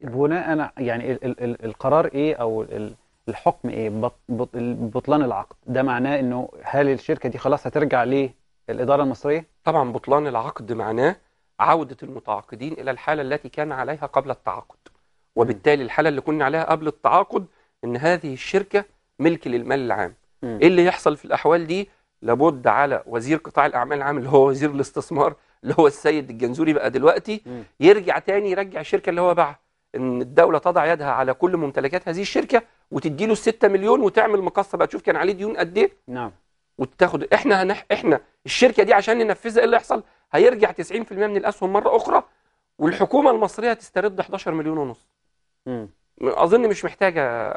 بناء انا يعني ال ال ال القرار ايه او ال الحكم ايه بط بطلان العقد ده معناه انه هل الشركه دي خلاص هترجع للاداره المصريه طبعا بطلان العقد معناه عوده المتعاقدين الى الحاله التي كان عليها قبل التعاقد وبالتالي الحاله اللي كنا عليها قبل التعاقد ان هذه الشركه ملك للمال العام م. ايه اللي يحصل في الاحوال دي لابد على وزير قطاع الاعمال العام اللي هو وزير الاستثمار اللي هو السيد الجنزوري بقى دلوقتي م. يرجع تاني يرجع الشركه اللي هو باعها ان الدوله تضع يدها على كل ممتلكات هذه الشركه وتدي له 6 مليون وتعمل مقصه بقى تشوف كان عليه ديون قد ايه نعم وتاخد احنا هنح... احنا الشركه دي عشان ننفذها ايه اللي هيحصل هيرجع 90% من الاسهم مره اخرى والحكومه المصريه تسترد 11 مليون ونص امم اظن مش محتاجه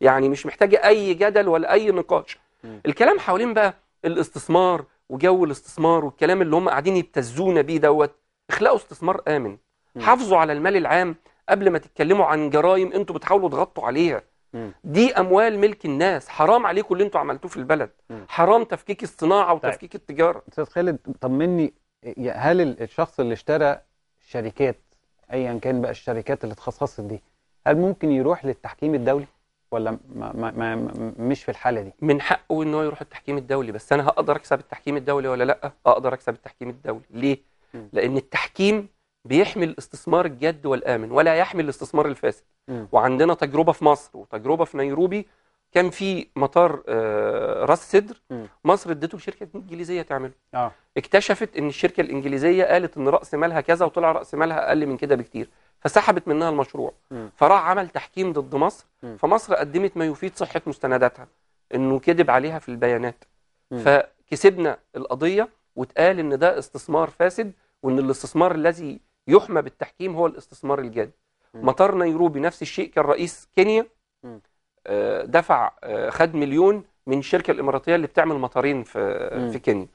يعني مش محتاجه اي جدل ولا اي نقاش مم. الكلام حوالين بقى الاستثمار وجو الاستثمار والكلام اللي هم قاعدين يبتزونا بيه دوت اخلقوا استثمار امن مم. حافظوا على المال العام قبل ما تتكلموا عن جرائم انتوا بتحاولوا تغطوا عليها دي اموال ملك الناس حرام عليكم اللي انتوا عملتوه في البلد حرام تفكيك الصناعه طيب. وتفكيك طيب. التجاره استاذ خالد طمني هل الشخص اللي اشترى شركات ايا كان بقى الشركات اللي اتخصصت دي هل ممكن يروح للتحكيم الدولي ولا ما ما ما مش في الحاله دي من حقه ان هو يروح التحكيم الدولي بس انا هقدر اكسب التحكيم الدولي ولا لا اقدر اكسب التحكيم الدولي ليه لان التحكيم بيحمي الاستثمار الجاد والامن ولا يحمي الاستثمار الفاسد م. وعندنا تجربه في مصر وتجربه في نيروبي كان في مطار آه، راس سدر مصر ادته لشركه انجليزيه تعمله آه. اكتشفت ان الشركه الانجليزيه قالت ان راس مالها كذا وطلع راس مالها اقل من كده بكتير فسحبت منها المشروع م. فراح عمل تحكيم ضد مصر م. فمصر قدمت ما يفيد صحه مستنداتها انه كذب عليها في البيانات م. فكسبنا القضيه واتقال ان ده استثمار فاسد وان الاستثمار الذي يحمى بالتحكيم هو الاستثمار الجاد مطار نيروبي نفس الشيء كان رئيس كينيا آه، دفع آه، خد مليون من الشركه الاماراتيه اللي بتعمل مطارين في في كينيا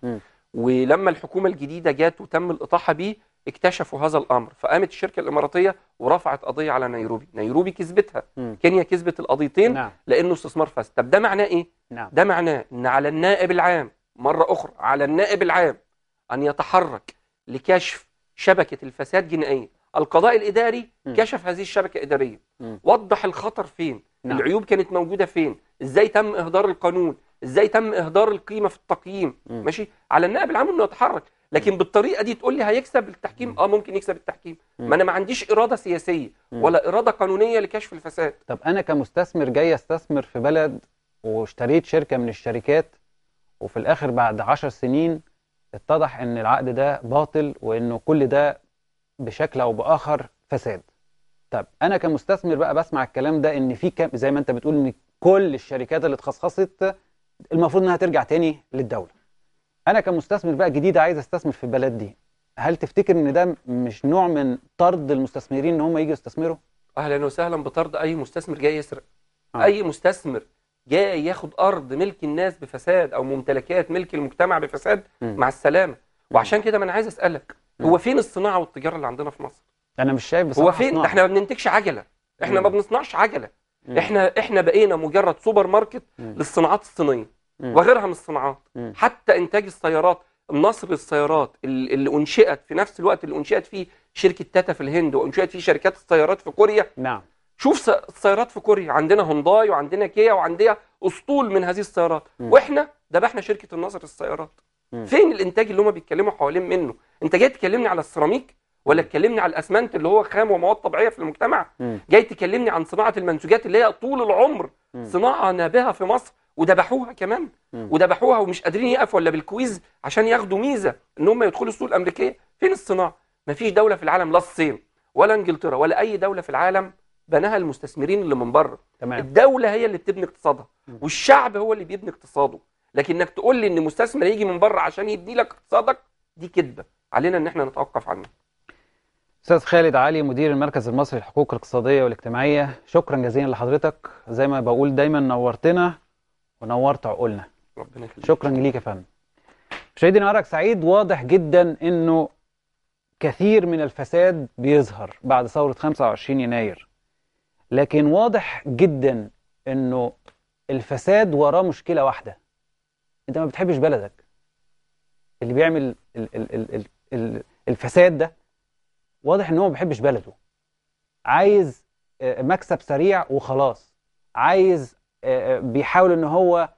ولما الحكومه الجديده جت وتم الاطاحه بيه اكتشفوا هذا الامر فقامت الشركه الاماراتيه ورفعت قضيه على نيروبي نيروبي كسبتها كينيا كسبت القضيتين نعم. لانه استثمار فاسد طب ده معناه ايه نعم. ده معناه ان على النائب العام مره اخرى على النائب العام ان يتحرك لكشف شبكة الفساد جنائية القضاء الإداري م. كشف هذه الشبكة إدارية م. وضح الخطر فين نعم. العيوب كانت موجودة فين إزاي تم إهدار القانون إزاي تم إهدار القيمة في التقييم م. ماشي على النائب العام إنه يتحرك لكن بالطريقة دي تقول لي هيكسب التحكيم م. آه ممكن يكسب التحكيم م. ما أنا ما عنديش إرادة سياسية م. ولا إرادة قانونية لكشف الفساد طب أنا كمستثمر جاي أستثمر في بلد واشتريت شركة من الشركات وفي الآخر بعد 10 سنين اتضح ان العقد ده باطل وانه كل ده بشكل او باخر فساد طب انا كمستثمر بقى بسمع الكلام ده ان في كم زي ما انت بتقول ان كل الشركات اللي اتخصصت المفروض انها ترجع تاني للدوله انا كمستثمر بقى جديد عايز استثمر في البلد دي هل تفتكر ان ده مش نوع من طرد المستثمرين ان هم يجوا يستثمروا اهلا وسهلا بطرد اي مستثمر جاي يسرق آه. اي مستثمر جاء ياخد أرض ملك الناس بفساد أو ممتلكات ملك المجتمع بفساد مع السلامة وعشان كده ما أنا عايز أسألك هو فين الصناعة والتجارة اللي عندنا في مصر؟ أنا مش شايف هو فين؟ صناعة. إحنا ما بننتجش عجلة إحنا ما بنصنعش عجلة إحنا إحنا بقينا مجرد سوبر ماركت للصناعات الصينية وغيرها من الصناعات حتى إنتاج السيارات مصر السيارات اللي أنشئت في نفس الوقت اللي أنشئت فيه شركة تاتا في الهند وأنشئت فيه شركات السيارات في كوريا نعم شوف السيارات في كوريا عندنا هونداي وعندنا كيا وعندنا اسطول من هذه السيارات م. واحنا ذبحنا شركه النصر م. فين الانتاج اللي هم بيتكلموا حوالين منه انت جاي تكلمني على السيراميك ولا تكلمني على الاسمنت اللي هو خام ومواد طبيعيه في المجتمع م. جاي تكلمني عن صناعه المنسوجات اللي هي طول العمر م. صناعه نابهه في مصر ودبحوها كمان ودبحوها ومش قادرين يقفوا ولا بالكويز عشان ياخدوا ميزه ان هم يدخلوا السوق الامريكيه فين الصناعه مفيش دوله في العالم لا الصين ولا انجلترا ولا اي دوله في العالم بناها المستثمرين اللي من بره تمام. الدولة هي اللي بتبني اقتصادها والشعب هو اللي بيبني اقتصاده لكن انك تقول لي ان مستثمر يجي من بره عشان يبني لك اقتصادك دي كذبة علينا ان احنا نتوقف عنها استاذ خالد علي مدير المركز المصري للحقوق الاقتصادية والاجتماعية شكرا جزيلا لحضرتك زي ما بقول دايما نورتنا ونورت عقولنا ربنا يخليك شكرا ليك يا فندم مشاهدينا نهارك سعيد واضح جدا انه كثير من الفساد بيظهر بعد ثورة 25 يناير لكن واضح جدا انه الفساد وراه مشكله واحده انت ما بتحبش بلدك اللي بيعمل الـ الـ الـ الـ الـ الفساد ده واضح ان هو ما بيحبش بلده عايز آه، مكسب سريع وخلاص عايز آه، آه، بيحاول ان هو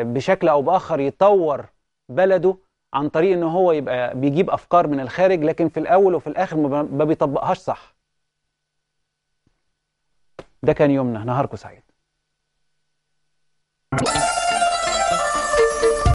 بشكل او باخر يطور بلده عن طريق ان هو يبقى بيجيب افكار من الخارج لكن في الاول وفي الاخر ما بيطبقهاش صح ده كان يومنا نهاركم سعيد